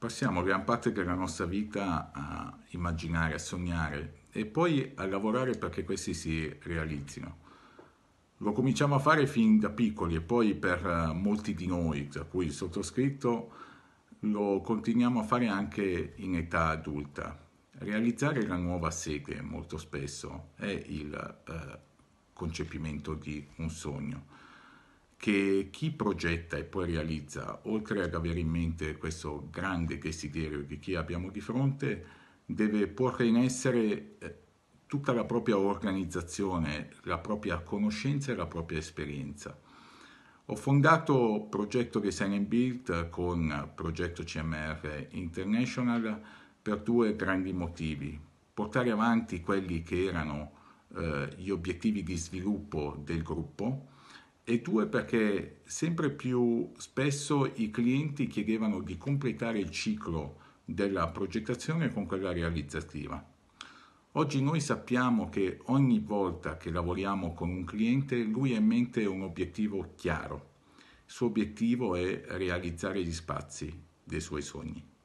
passiamo gran parte della nostra vita a immaginare, a sognare e poi a lavorare perché questi si realizzino. Lo cominciamo a fare fin da piccoli e poi per eh, molti di noi, tra cui il sottoscritto, lo continuiamo a fare anche in età adulta. Realizzare la nuova sede molto spesso è il eh, concepimento di un sogno che chi progetta e poi realizza, oltre ad avere in mente questo grande desiderio di chi abbiamo di fronte, deve porre in essere eh, tutta la propria organizzazione, la propria conoscenza e la propria esperienza. Ho fondato progetto Design and Build con progetto CMR International per due grandi motivi. Portare avanti quelli che erano eh, gli obiettivi di sviluppo del gruppo, e due perché sempre più spesso i clienti chiedevano di completare il ciclo della progettazione con quella realizzativa. Oggi noi sappiamo che ogni volta che lavoriamo con un cliente lui ha in mente un obiettivo chiaro. Il suo obiettivo è realizzare gli spazi dei suoi sogni.